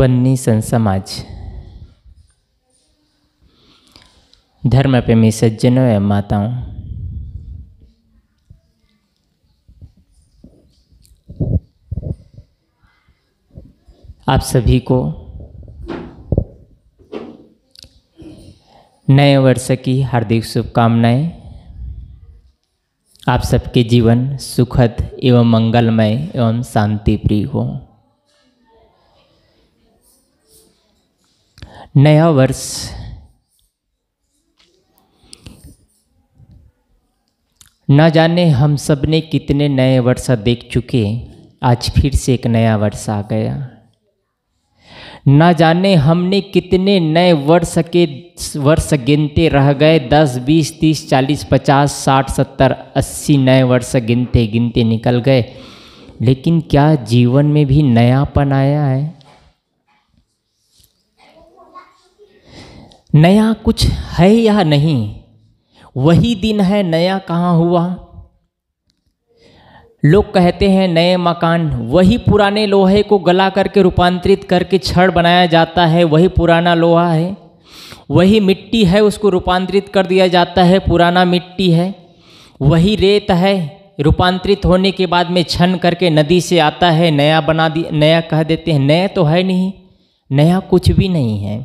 વન્ની સંસમાજ सज्जनों एवं माताओं आप सभी को नए वर्ष की हार्दिक शुभकामनाएं आप सबके जीवन सुखद एवं मंगलमय एवं शांति प्रिय हों नया वर्ष ना जाने हम सब ने कितने नए वर्ष देख चुके आज फिर से एक नया वर्ष आ गया ना जाने हमने कितने नए वर्ष के वर्ष गिनते रह गए दस बीस तीस चालीस पचास साठ सत्तर अस्सी नए वर्ष गिनते गिनते निकल गए लेकिन क्या जीवन में भी नयापन आया है नया कुछ है या नहीं वही दिन है नया कहाँ हुआ लोग कहते हैं नए मकान वही पुराने लोहे को गला करके रूपांतरित करके छड़ बनाया जाता है वही पुराना लोहा है वही मिट्टी है उसको रूपांतरित कर दिया जाता है पुराना मिट्टी है वही रेत है रूपांतरित होने के बाद में छन करके नदी से आता है नया बना दिया नया कह देते हैं नया तो है नहीं नया कुछ भी नहीं है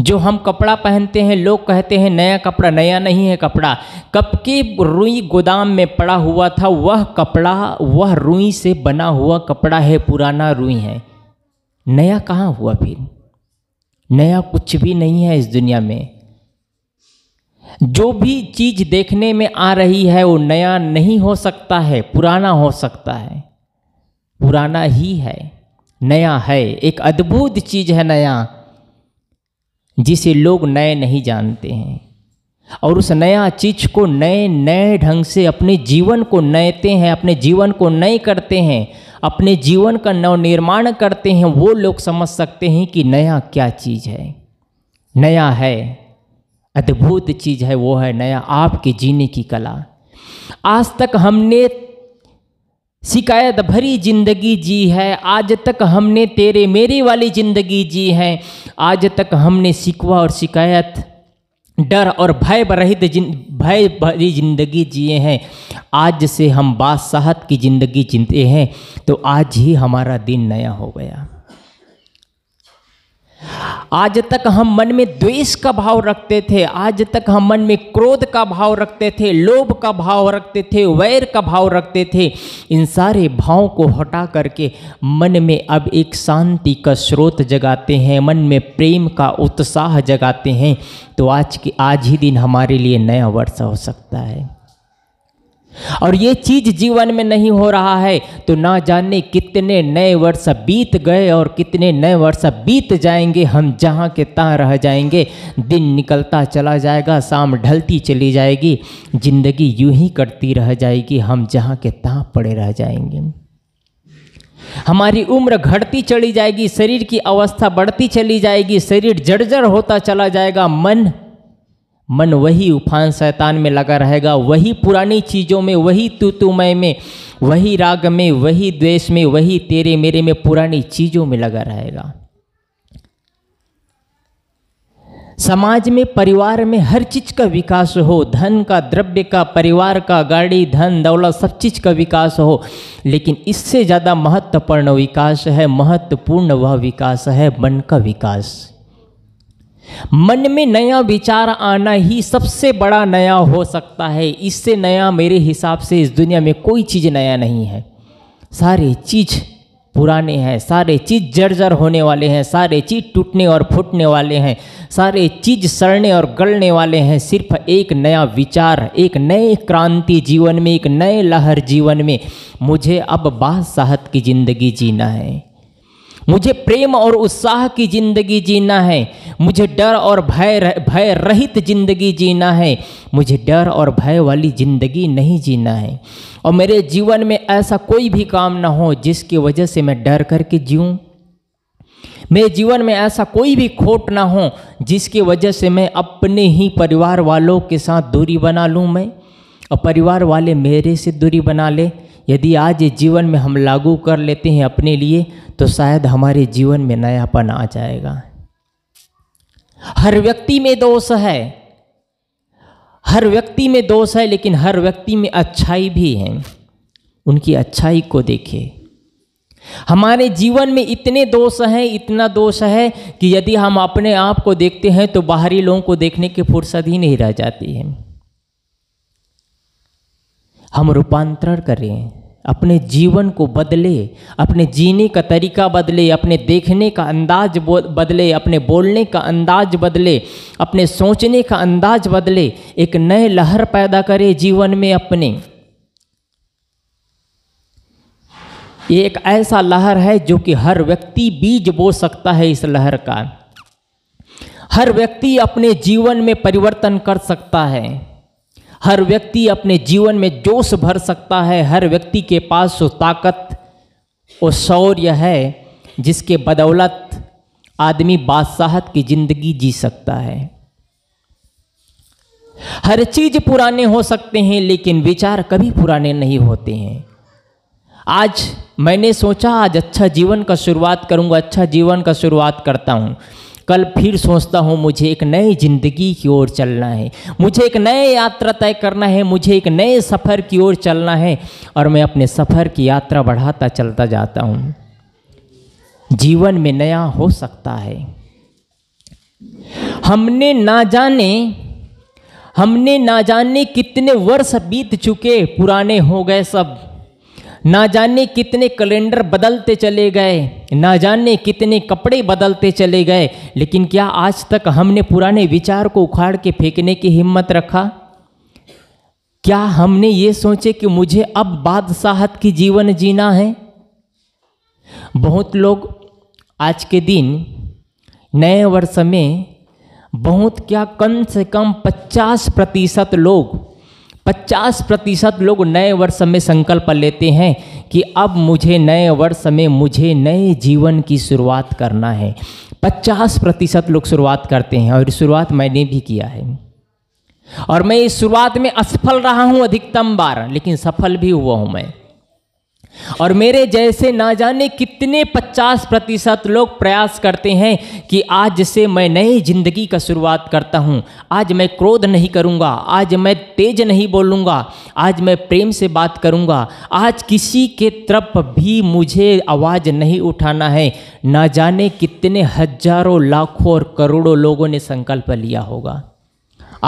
जो हम कपड़ा पहनते हैं लोग कहते हैं नया कपड़ा नया नहीं है कपड़ा कब के रुई गोदाम में पड़ा हुआ था वह कपड़ा वह रुई से बना हुआ कपड़ा है पुराना रुई है नया कहाँ हुआ फिर नया कुछ भी नहीं है इस दुनिया में जो भी चीज देखने में आ रही है वो नया नहीं हो सकता है पुराना हो सकता है पुराना ही है नया है एक अद्भुत चीज है नया जिसे लोग नए नहीं जानते हैं और उस नया चीज को नए नए ढंग से अपने जीवन को नएते हैं अपने जीवन को नए करते हैं अपने जीवन का नवनिर्माण करते हैं वो लोग समझ सकते हैं कि नया क्या चीज़ है नया है अद्भुत चीज़ है वो है नया आपके जीने की कला आज तक हमने शिकायत भरी जिंदगी जी है आज तक हमने तेरे मेरे वाली जिंदगी जी है आज तक हमने सिकवा और शिकायत डर और भय रहित जिन भय भरी जिंदगी जिए हैं आज से हम बादशाहत की ज़िंदगी जीते हैं तो आज ही हमारा दिन नया हो गया आज तक हम मन में द्वेष का भाव रखते थे आज तक हम मन में क्रोध का भाव रखते थे लोभ का भाव रखते थे वैर का भाव रखते थे इन सारे भावों को हटा करके मन में अब एक शांति का स्रोत जगाते हैं मन में प्रेम का उत्साह जगाते हैं तो आज के आज ही दिन हमारे लिए नया वर्ष हो सकता है और ये चीज जीवन में नहीं हो रहा है तो ना जाने कितने नए वर्ष बीत गए और कितने नए वर्ष बीत जाएंगे हम जहाँ के तहाँ रह जाएंगे दिन निकलता चला जाएगा शाम ढलती चली जाएगी जिंदगी यूं ही कटती रह जाएगी हम जहाँ के तहाँ पड़े रह जाएंगे हमारी उम्र घटती चली जाएगी शरीर की अवस्था बढ़ती चली जाएगी शरीर जर्जर होता चला जाएगा मन मन वही उफान शैतान में लगा रहेगा वही पुरानी चीज़ों में वही तुतुमय में वही राग में वही द्वेष में वही तेरे मेरे में पुरानी चीज़ों में लगा रहेगा समाज में परिवार में हर चीज़ का विकास हो धन का द्रव्य का परिवार का गाड़ी धन दौलत सब चीज़ का विकास हो लेकिन इससे ज़्यादा महत्वपूर्ण विकास है महत्वपूर्ण वह विकास है मन का विकास मन में नया विचार आना ही सबसे बड़ा नया हो सकता है इससे नया मेरे हिसाब से इस दुनिया में कोई चीज़ नया नहीं है सारे चीज़ पुराने हैं सारे चीज़ जर्जर होने वाले हैं सारे चीज़ टूटने और फूटने वाले हैं सारे चीज़ सड़ने और गलने वाले हैं सिर्फ एक नया विचार एक नए क्रांति जीवन में एक नए लहर जीवन में मुझे अब बादशाहत की ज़िंदगी जीना है मुझे प्रेम और उत्साह की ज़िंदगी जीना है मुझे डर और भय भय रहित ज़िंदगी जीना है मुझे डर और भय वाली ज़िंदगी नहीं जीना है और मेरे जीवन में ऐसा कोई भी काम ना हो जिसकी वजह से मैं डर करके जीऊँ मेरे जीवन में ऐसा कोई भी खोट ना हो जिसकी वजह से मैं अपने ही परिवार वालों के साथ दूरी बना लूँ मैं और परिवार वाले मेरे से दूरी बना ले यदि आज ये जीवन में हम लागू कर लेते हैं अपने लिए तो शायद हमारे जीवन में नयापन आ जाएगा हर व्यक्ति में दोष है हर व्यक्ति में दोष है लेकिन हर व्यक्ति में अच्छाई भी है उनकी अच्छाई को देखे हमारे जीवन में इतने दोष हैं इतना दोष है कि यदि हम अपने आप को देखते हैं तो बाहरी लोगों को देखने की फुर्सत ही नहीं रह जाती है हम रूपांतरण करें अपने जीवन को बदले अपने जीने का तरीका बदले अपने देखने का अंदाज बदले अपने बोलने का अंदाज बदले अपने सोचने का अंदाज बदले एक नए लहर पैदा करे जीवन में अपने ये एक ऐसा लहर है जो कि हर व्यक्ति बीज बो सकता है इस लहर का हर व्यक्ति अपने जीवन में परिवर्तन कर सकता है हर व्यक्ति अपने जीवन में जोश भर सकता है हर व्यक्ति के पास वो ताकत और शौर्य है जिसके बदौलत आदमी बादशाहत की ज़िंदगी जी सकता है हर चीज़ पुराने हो सकते हैं लेकिन विचार कभी पुराने नहीं होते हैं आज मैंने सोचा आज अच्छा जीवन का शुरुआत करूंगा अच्छा जीवन का शुरुआत करता हूं कल फिर सोचता हूँ मुझे एक नई ज़िंदगी की ओर चलना है मुझे एक नए यात्रा तय करना है मुझे एक नए सफ़र की ओर चलना है और मैं अपने सफ़र की यात्रा बढ़ाता चलता जाता हूँ जीवन में नया हो सकता है हमने ना जाने हमने ना जाने कितने वर्ष बीत चुके पुराने हो गए सब ना जाने कितने कैलेंडर बदलते चले गए ना जाने कितने कपड़े बदलते चले गए लेकिन क्या आज तक हमने पुराने विचार को उखाड़ के फेंकने की हिम्मत रखा क्या हमने ये सोचे कि मुझे अब बादशाहत की जीवन जीना है बहुत लोग आज के दिन नए वर्ष में बहुत क्या कम से कम 50 प्रतिशत लोग पचास प्रतिशत लोग नए वर्ष में संकल्प लेते हैं कि अब मुझे नए वर्ष में मुझे नए जीवन की शुरुआत करना है पचास प्रतिशत लोग शुरुआत करते हैं और शुरुआत मैंने भी किया है और मैं इस शुरुआत में असफल रहा हूँ अधिकतम बार लेकिन सफल भी हुआ हूँ मैं और मेरे जैसे ना जाने कितने पचास प्रतिशत लोग प्रयास करते हैं कि आज से मैं नई जिंदगी का शुरुआत करता हूँ आज मैं क्रोध नहीं करूँगा आज मैं तेज नहीं बोलूँगा आज मैं प्रेम से बात करूँगा आज किसी के तरफ भी मुझे आवाज़ नहीं उठाना है ना जाने कितने हजारों लाखों और करोड़ों लोगों ने संकल्प लिया होगा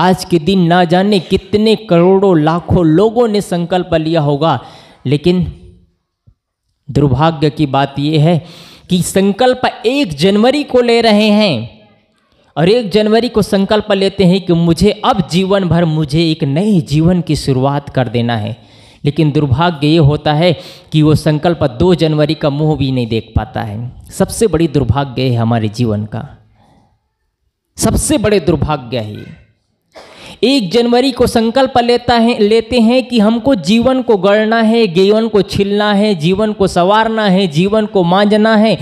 आज के दिन ना जाने कितने करोड़ों लाखों लोगों ने संकल्प लिया होगा लेकिन दुर्भाग्य की बात यह है कि संकल्प एक जनवरी को ले रहे हैं और एक जनवरी को संकल्प लेते हैं कि मुझे अब जीवन भर मुझे एक नए जीवन की शुरुआत कर देना है लेकिन दुर्भाग्य ये होता है कि वो संकल्प दो जनवरी का मुंह भी नहीं देख पाता है सबसे बड़ी दुर्भाग्य है हमारे जीवन का सबसे बड़े दुर्भाग्य है एक जनवरी को संकल्प लेता है लेते हैं कि हमको जीवन को गढ़ना है जीवन को छिलना है जीवन को संवारना है जीवन को मांझना है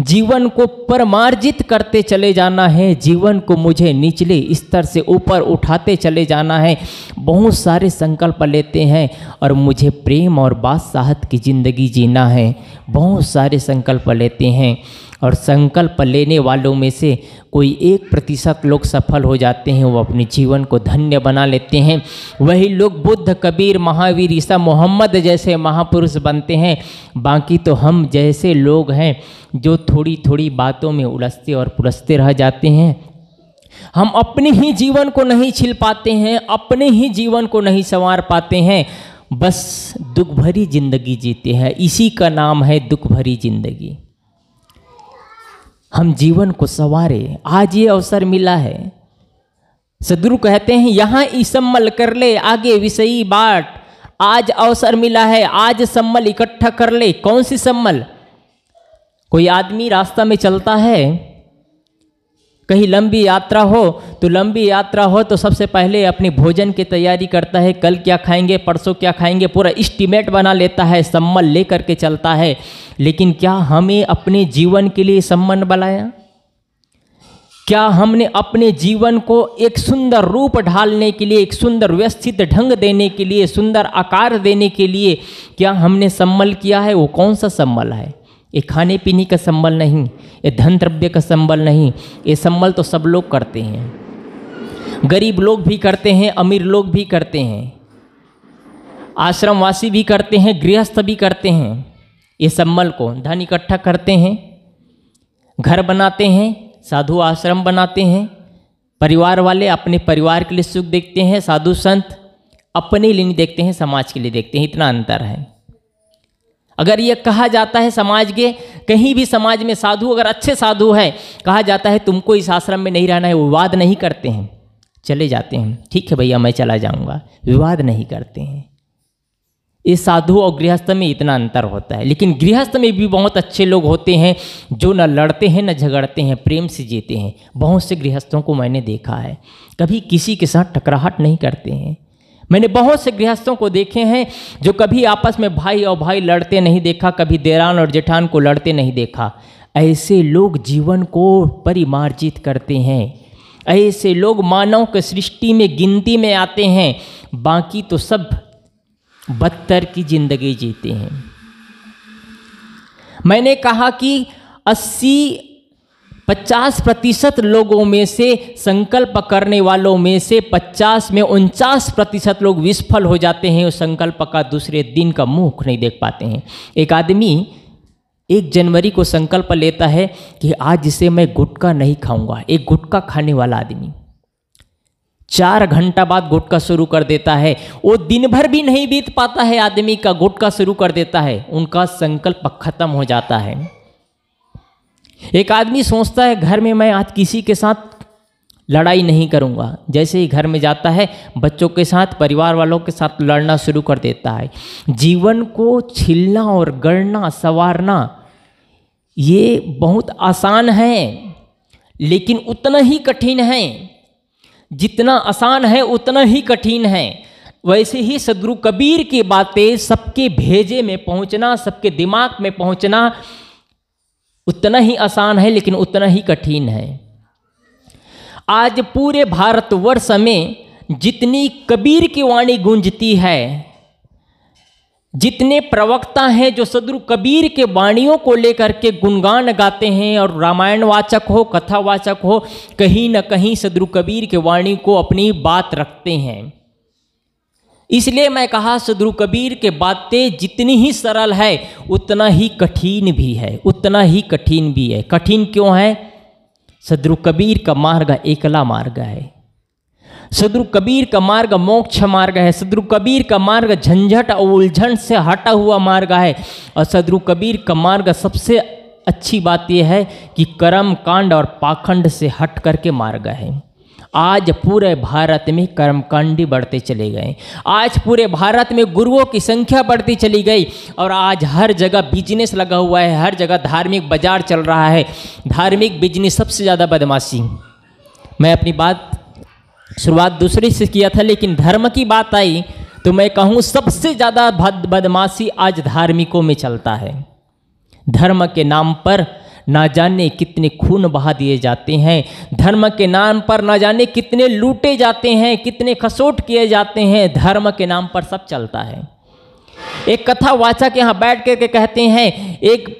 जीवन को परमार्जित करते चले जाना है जीवन को मुझे निचले स्तर से ऊपर उठाते चले जाना है बहुत सारे संकल्प लेते हैं और मुझे प्रेम और बादशाहत की ज़िंदगी जीना है बहुत सारे संकल्प लेते हैं और संकल्प लेने वालों में से कोई एक प्रतिशत लोग सफल हो जाते हैं वो अपने जीवन को धन्य बना लेते हैं वही लोग बुद्ध कबीर महावीर ईसा मोहम्मद जैसे महापुरुष बनते हैं बाकी तो हम जैसे लोग हैं जो थोड़ी थोड़ी बातों में उलझते और पुलसते रह जाते हैं हम अपने ही जीवन को नहीं छिल पाते हैं अपने ही जीवन को नहीं संवार पाते हैं बस दुख भरी जिंदगी जीते हैं इसी का नाम है दुख भरी जिंदगी हम जीवन को सवारे आज ये अवसर मिला है सदगुरु कहते हैं यहाँ ई सम्मल कर ले आगे विषयी बाट आज अवसर मिला है आज सम्मल इकट्ठा कर ले कौन सी सम्मल कोई आदमी रास्ता में चलता है कहीं लंबी यात्रा हो तो लंबी यात्रा हो तो सबसे पहले अपनी भोजन की तैयारी करता है कल क्या खाएंगे परसों क्या खाएंगे पूरा इस्टीमेट बना लेता है सम्मल ले करके चलता है लेकिन क्या हमें अपने जीवन के लिए सम्मान बनाया क्या हमने अपने जीवन को एक सुंदर रूप ढालने के लिए एक सुंदर व्यवस्थित ढंग देने के लिए सुंदर आकार देने के लिए क्या हमने सम्मल किया है वो कौन सा सम्मल है ये खाने पीने का संबल नहीं ये धन द्रव्य का संबल नहीं ये संबल तो सब लोग करते हैं गरीब लोग भी करते हैं अमीर लोग भी करते हैं आश्रमवासी भी करते हैं गृहस्थ भी करते हैं ये संबल को धन इकट्ठा करते हैं घर बनाते हैं साधु आश्रम बनाते हैं परिवार वाले अपने परिवार के लिए सुख देखते हैं साधु संत अपने लिए नहीं देखते हैं समाज के लिए देखते हैं इतना अंतर है अगर ये कहा जाता है समाज के कहीं भी समाज में साधु अगर अच्छे साधु है कहा जाता है तुमको इस आश्रम में नहीं रहना है वो विवाद नहीं करते हैं चले जाते हैं ठीक है भैया मैं चला जाऊंगा विवाद नहीं करते हैं इस साधु और गृहस्थ में इतना अंतर होता है लेकिन गृहस्थ में भी बहुत अच्छे लोग होते हैं जो न लड़ते हैं न झगड़ते हैं प्रेम से जीते हैं बहुत से गृहस्थों को मैंने देखा है कभी किसी के साथ टकराहट नहीं करते हैं मैंने बहुत से गृहस्थों को देखे हैं जो कभी आपस में भाई और भाई लड़ते नहीं देखा कभी देरान और जेठान को लड़ते नहीं देखा ऐसे लोग जीवन को परिमार्जित करते हैं ऐसे लोग मानव के सृष्टि में गिनती में आते हैं बाकी तो सब बदतर की जिंदगी जीते हैं मैंने कहा कि अस्सी पचास प्रतिशत लोगों में से संकल्प करने वालों में से पचास में उनचास प्रतिशत लोग विस्फल हो जाते हैं उस संकल्प का दूसरे दिन का मुख नहीं देख पाते हैं एक आदमी एक जनवरी को संकल्प लेता है कि आज इसे मैं गुटखा नहीं खाऊंगा एक गुटखा खाने वाला आदमी चार घंटा बाद गुटखा शुरू कर देता है वो दिन भर भी नहीं बीत पाता है आदमी का गुटखा शुरू कर देता है उनका संकल्प खत्म हो जाता है एक आदमी सोचता है घर में मैं आज किसी के साथ लड़ाई नहीं करूँगा जैसे ही घर में जाता है बच्चों के साथ परिवार वालों के साथ लड़ना शुरू कर देता है जीवन को छिलना और गढ़ना संवारना ये बहुत आसान है लेकिन उतना ही कठिन है जितना आसान है उतना ही कठिन है वैसे ही सदगुरु कबीर की बातें सबके भेजे में पहुंचना सबके दिमाग में पहुंचना उतना ही आसान है लेकिन उतना ही कठिन है आज पूरे भारतवर्ष में जितनी कबीर की वाणी गूंजती है जितने प्रवक्ता हैं जो सदरु कबीर के वाणियों को लेकर के गुणगान गाते हैं और रामायण वाचक हो कथावाचक हो कहीं ना कहीं सदरु कबीर के वाणी को अपनी बात रखते हैं इसलिए मैं कहा सदरु कबीर के बातें जितनी ही सरल है उतना ही कठिन भी है उतना ही कठिन भी है कठिन क्यों है सद्रु कबीर का मार्ग एकला मार्ग है सदरु कबीर का मार्ग मोक्ष मार्ग है सदरु कबीर का मार्ग झंझट और उलझन से हटा हुआ मार्ग है और सदरु कबीर का मार्ग सबसे अच्छी बात यह है कि कर्म कांड और पाखंड से हट करके मार्ग है आज पूरे भारत में कर्मकांडी बढ़ते चले गए आज पूरे भारत में गुरुओं की संख्या बढ़ती चली गई और आज हर जगह बिजनेस लगा हुआ है हर जगह धार्मिक बाजार चल रहा है धार्मिक बिजनेस सबसे ज़्यादा बदमाशी मैं अपनी बात शुरुआत दूसरे से किया था लेकिन धर्म की बात आई तो मैं कहूँ सबसे ज़्यादा बदमाशी आज धार्मिकों में चलता है धर्म के नाम पर ना जाने कितने खून बहा दिए जाते हैं धर्म के नाम पर ना जाने कितने लूटे जाते हैं कितने खसोट किए जाते हैं धर्म के नाम पर सब चलता है एक कथा वाचक यहाँ बैठ करके कहते हैं एक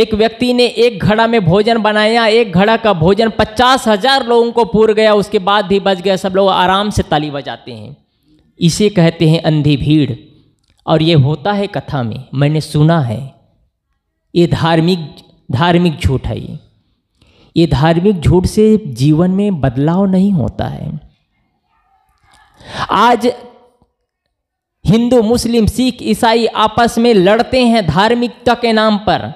एक व्यक्ति ने एक घड़ा में भोजन बनाया एक घड़ा का भोजन पचास हजार लोगों को पूर गया उसके बाद भी बच गया सब लोग आराम से ताली बजाते हैं इसे कहते हैं अंधी भीड़ और ये होता है कथा में मैंने सुना है ये धार्मिक धार्मिक झूठ है ये ये धार्मिक झूठ से जीवन में बदलाव नहीं होता है आज हिंदू मुस्लिम सिख ईसाई आपस में लड़ते हैं धार्मिकता के नाम पर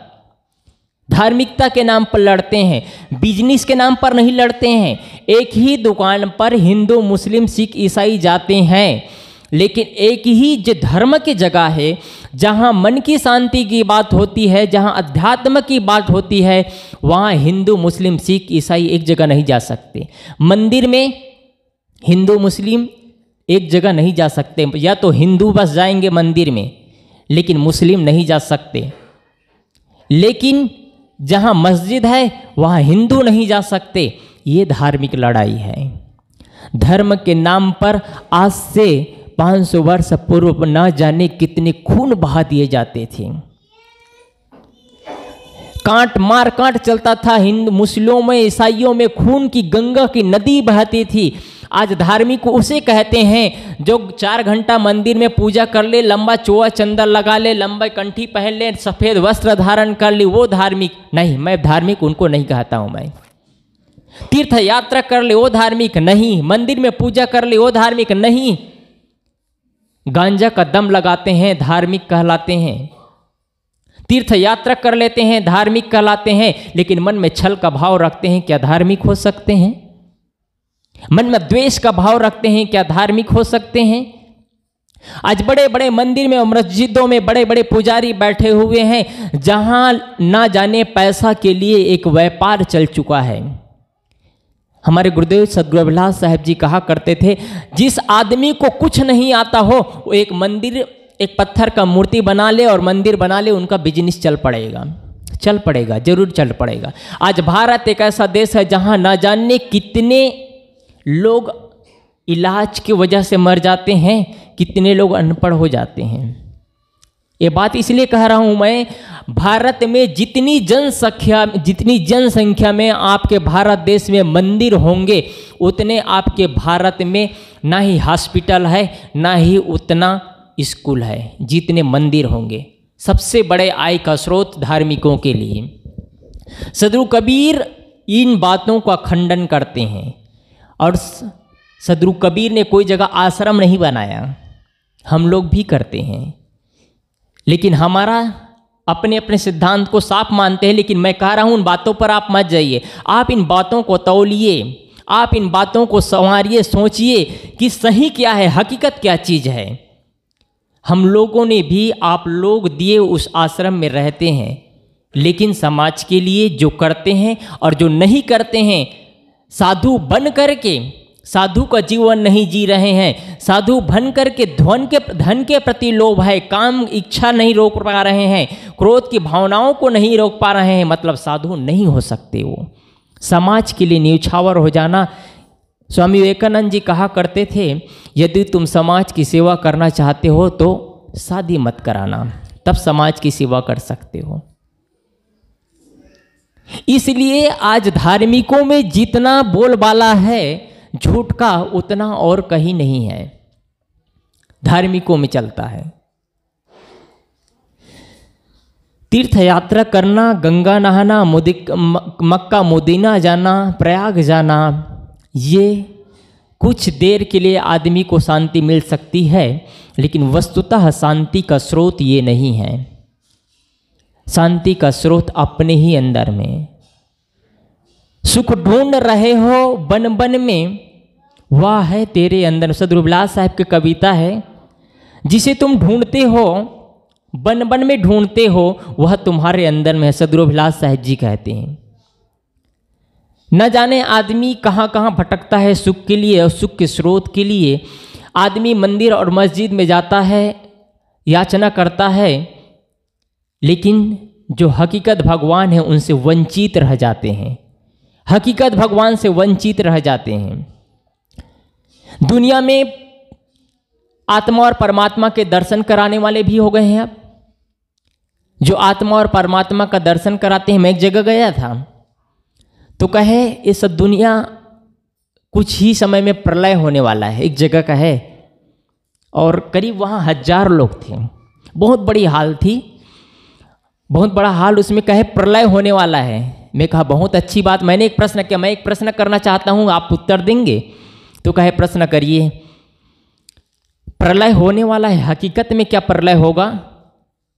धार्मिकता के नाम पर लड़ते हैं बिजनेस के नाम पर नहीं लड़ते हैं एक ही दुकान पर हिंदू मुस्लिम सिख ईसाई जाते हैं लेकिन एक ही जो धर्म की जगह है जहाँ मन की शांति की बात होती है जहाँ अध्यात्म की बात होती है वहाँ हिंदू मुस्लिम सिख ईसाई एक जगह नहीं जा सकते मंदिर में हिंदू मुस्लिम एक जगह नहीं जा सकते या तो हिंदू बस जाएंगे मंदिर में लेकिन मुस्लिम नहीं जा सकते लेकिन जहाँ मस्जिद है वहाँ हिंदू नहीं जा सकते ये धार्मिक लड़ाई है धर्म के नाम पर आज से 500 वर्ष पूर्व न जाने कितने खून बहा दिए जाते थे कांट मार कांट चलता था हिंदू मुस्लिमों में ईसाइयों में खून की गंगा की नदी बहती थी आज धार्मिक उसे कहते हैं जो चार घंटा मंदिर में पूजा कर ले लंबा चोआ चंदन लगा ले लंबा कंठी पहन ले सफ़ेद वस्त्र धारण कर ले वो धार्मिक नहीं मैं धार्मिक उनको नहीं कहता हूँ मैं तीर्थ यात्रा कर ले वो धार्मिक नहीं मंदिर में पूजा कर ले वो धार्मिक नहीं गांजा का दम लगाते हैं धार्मिक कहलाते हैं तीर्थ यात्रा कर लेते हैं धार्मिक कहलाते हैं लेकिन मन में छल का भाव रखते हैं क्या धार्मिक हो सकते हैं मन में द्वेष का भाव रखते हैं क्या धार्मिक हो सकते हैं आज बड़े बड़े मंदिर में और मस्जिदों में बड़े बड़े पुजारी बैठे हुए हैं जहां ना जाने पैसा के लिए एक व्यापार चल चुका है हमारे गुरुदेव सदगुरु अभिलास साहब जी कहा करते थे जिस आदमी को कुछ नहीं आता हो वो एक मंदिर एक पत्थर का मूर्ति बना ले और मंदिर बना ले उनका बिजनेस चल पड़ेगा चल पड़ेगा जरूर चल पड़ेगा आज भारत एक ऐसा देश है जहाँ ना जानने कितने लोग इलाज की वजह से मर जाते हैं कितने लोग अनपढ़ हो जाते हैं ये बात इसलिए कह रहा हूँ मैं भारत में जितनी जनसंख्या जितनी जनसंख्या में आपके भारत देश में मंदिर होंगे उतने आपके भारत में ना ही हॉस्पिटल है ना ही उतना स्कूल है जितने मंदिर होंगे सबसे बड़े आय का स्रोत धार्मिकों के लिए सदरु कबीर इन बातों का खंडन करते हैं और सदरु कबीर ने कोई जगह आश्रम नहीं बनाया हम लोग भी करते हैं लेकिन हमारा अपने अपने सिद्धांत को साफ मानते हैं लेकिन मैं कह रहा हूँ उन बातों पर आप मत जाइए आप इन बातों को तोलिए आप इन बातों को संवारिए सोचिए कि सही क्या है हकीकत क्या चीज़ है हम लोगों ने भी आप लोग दिए उस आश्रम में रहते हैं लेकिन समाज के लिए जो करते हैं और जो नहीं करते हैं साधु बन करके साधु का जीवन नहीं जी रहे हैं साधु भन कर के ध्वन के धन के प्रति लोभ है काम इच्छा नहीं रोक पा रहे हैं क्रोध की भावनाओं को नहीं रोक पा रहे हैं मतलब साधु नहीं हो सकते वो समाज के लिए न्यूछावर हो जाना स्वामी विवेकानंद जी कहा करते थे यदि तुम समाज की सेवा करना चाहते हो तो शादी मत कराना तब समाज की सेवा कर सकते हो इसलिए आज धार्मिकों में जितना बोलबाला है झूठ का उतना और कहीं नहीं है धार्मिकों में चलता है तीर्थ यात्रा करना गंगा नहाना मुदिक मक्का मुदीना जाना प्रयाग जाना ये कुछ देर के लिए आदमी को शांति मिल सकती है लेकिन वस्तुतः शांति का स्रोत ये नहीं है शांति का स्रोत अपने ही अंदर में सुख ढूंढ रहे हो बन बन में वाह है तेरे अंदर सदरुबलास साहब की कविता है जिसे तुम ढूंढते हो बन बन में ढूंढते हो वह तुम्हारे अंदर में है सदरुबलास साहब जी कहते हैं न जाने आदमी कहाँ कहाँ भटकता है सुख के लिए और सुख के स्रोत के लिए आदमी मंदिर और मस्जिद में जाता है याचना करता है लेकिन जो हकीकत भगवान है उनसे वंचित रह जाते हैं हकीकत भगवान से वंचित रह जाते हैं दुनिया में आत्मा और परमात्मा के दर्शन कराने वाले भी हो गए हैं अब जो आत्मा और परमात्मा का दर्शन कराते हैं मैं एक जगह गया था तो कहे ये सब दुनिया कुछ ही समय में प्रलय होने वाला है एक जगह का है और करीब वहाँ हजार लोग थे बहुत बड़ी हाल थी बहुत बड़ा हाल उसमें कहे प्रलय होने वाला है मैं कहा बहुत अच्छी बात मैंने एक प्रश्न किया मैं एक प्रश्न करना चाहता हूँ आप उत्तर देंगे तो कहे प्रश्न करिए प्रलय होने वाला है हकीकत में क्या प्रलय होगा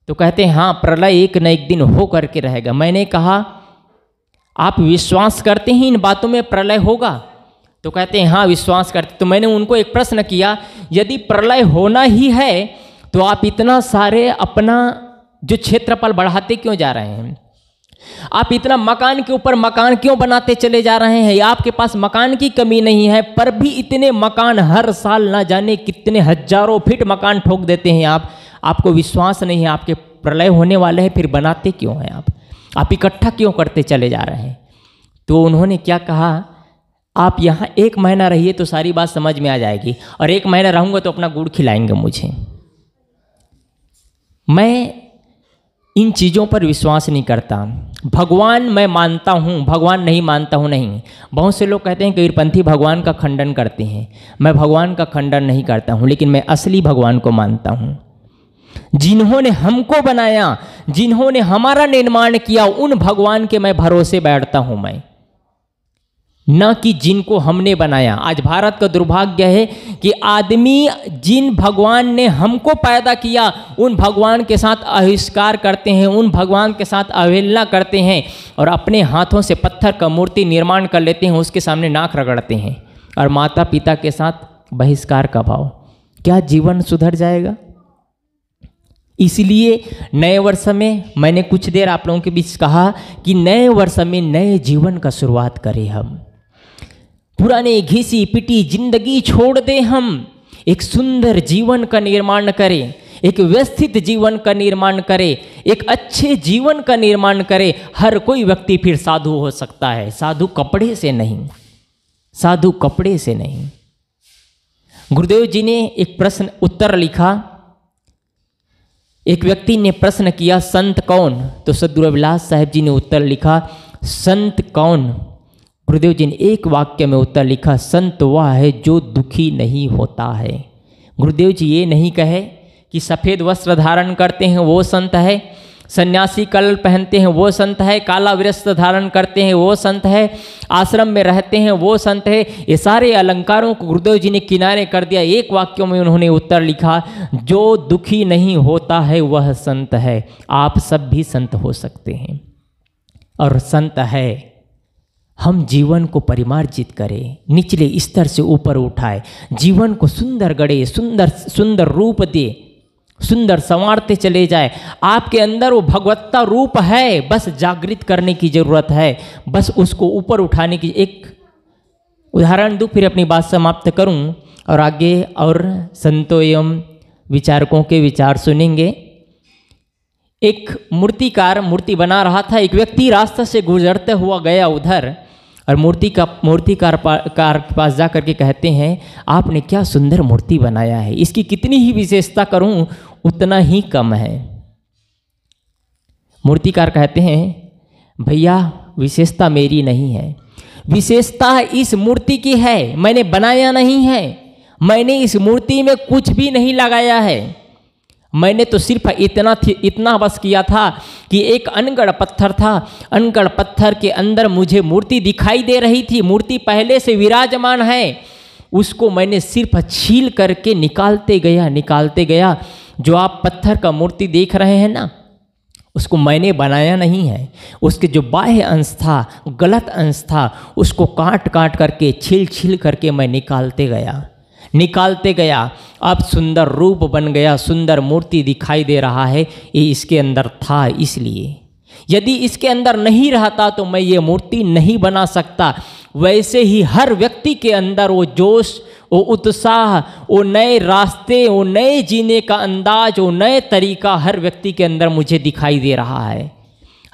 तो कहते हैं हाँ प्रलय एक न एक दिन हो करके रहेगा मैंने कहा आप विश्वास करते हैं इन बातों में प्रलय होगा तो कहते हैं हाँ विश्वास करते तो मैंने उनको एक प्रश्न किया यदि प्रलय होना ही है तो आप इतना सारे अपना जो क्षेत्रफल बढ़ाते क्यों जा रहे हैं आप इतना मकान के ऊपर मकान क्यों बनाते चले जा रहे हैं आपके पास मकान की कमी नहीं है पर भी इतने मकान हर साल ना जाने कितने हजारों फीट मकान ठोक देते हैं आप आपको विश्वास नहीं है आपके प्रलय होने वाले हैं फिर बनाते क्यों हैं आप आप इकट्ठा क्यों करते चले जा रहे हैं तो उन्होंने क्या कहा आप यहाँ एक महीना रहिए तो सारी बात समझ में आ जाएगी और एक महीना रहूँगा तो अपना गुड़ खिलाएंगे मुझे मैं इन चीज़ों पर विश्वास नहीं करता भगवान मैं मानता हूँ भगवान नहीं मानता हूँ नहीं बहुत से लोग कहते हैं कबीरपंथी भगवान का खंडन करते हैं मैं भगवान का खंडन नहीं करता हूँ लेकिन मैं असली भगवान को मानता हूँ जिन्होंने हमको बनाया जिन्होंने हमारा निर्माण किया उन भगवान के मैं भरोसे बैठता हूँ मैं न कि जिनको हमने बनाया आज भारत का दुर्भाग्य है कि आदमी जिन भगवान ने हमको पैदा किया उन भगवान के साथ अहिष्कार करते हैं उन भगवान के साथ अवहेलना करते हैं और अपने हाथों से पत्थर का मूर्ति निर्माण कर लेते हैं उसके सामने नाक रगड़ते हैं और माता पिता के साथ बहिष्कार का भाव क्या जीवन सुधर जाएगा इसलिए नए वर्ष में मैंने कुछ देर आप लोगों के बीच कहा कि नए वर्ष में नए जीवन का शुरुआत करें हम पुराने घिसी पिटी जिंदगी छोड़ दे हम एक सुंदर जीवन का निर्माण करें एक व्यवस्थित जीवन का निर्माण करें एक अच्छे जीवन का निर्माण करें हर कोई व्यक्ति फिर साधु हो सकता है साधु कपड़े से नहीं साधु कपड़े से नहीं गुरुदेव जी ने एक प्रश्न उत्तर लिखा एक व्यक्ति ने प्रश्न किया संत कौन तो सदगुरु अभिलाष साहेब जी ने उत्तर लिखा संत कौन गुरुदेव जी ने एक वाक्य में उत्तर लिखा संत वह है जो दुखी नहीं होता है गुरुदेव जी ये नहीं कहे कि सफ़ेद वस्त्र धारण करते हैं वो संत है सन्यासी कल पहनते हैं वो संत है काला वृस्त्र धारण करते हैं वो संत है आश्रम में रहते हैं वो संत है ये सारे अलंकारों को गुरुदेव जी ने किनारे कर दिया एक वाक्य में उन्होंने उत्तर लिखा जो दुखी नहीं होता है वह संत है आप सब भी संत हो सकते हैं और संत है हम जीवन को परिमार्जित करें निचले स्तर से ऊपर उठाए जीवन को सुंदर गढ़े सुंदर सुंदर रूप दे सुंदर संवारते चले जाए आपके अंदर वो भगवत्ता रूप है बस जागृत करने की ज़रूरत है बस उसको ऊपर उठाने की एक उदाहरण दूँ फिर अपनी बात समाप्त करूँ और आगे और संतो एवं विचारकों के विचार सुनेंगे एक मूर्तिकार मूर्ति बना रहा था एक व्यक्ति रास्ते से गुजरते हुआ गया उधर और मूर्ति का मूर्तिकार कार के पास जा करके कहते हैं आपने क्या सुंदर मूर्ति बनाया है इसकी कितनी ही विशेषता करूं उतना ही कम है मूर्तिकार कहते हैं भैया विशेषता मेरी नहीं है विशेषता इस मूर्ति की है मैंने बनाया नहीं है मैंने इस मूर्ति में कुछ भी नहीं लगाया है मैंने तो सिर्फ इतना इतना बस किया था कि एक अनगढ़ पत्थर था अनगढ़ पत्थर के अंदर मुझे मूर्ति दिखाई दे रही थी मूर्ति पहले से विराजमान है उसको मैंने सिर्फ छील करके निकालते गया निकालते गया जो आप पत्थर का मूर्ति देख रहे हैं ना उसको मैंने बनाया नहीं है उसके जो बाह्य अंश था गलत अंश था उसको काट काट करके छील छील करके मैं निकालते गया निकालते गया अब सुंदर रूप बन गया सुंदर मूर्ति दिखाई दे रहा है ये इसके अंदर था इसलिए यदि इसके अंदर नहीं रहता तो मैं ये मूर्ति नहीं बना सकता वैसे ही हर व्यक्ति के अंदर वो जोश वो उत्साह वो नए रास्ते वो नए जीने का अंदाज वो नए तरीका हर व्यक्ति के अंदर मुझे दिखाई दे रहा है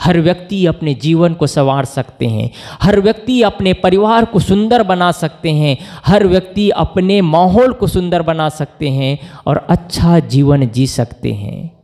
हर व्यक्ति अपने जीवन को संवार सकते हैं हर व्यक्ति अपने परिवार को सुंदर बना सकते हैं हर व्यक्ति अपने माहौल को सुंदर बना सकते हैं और अच्छा जीवन जी सकते हैं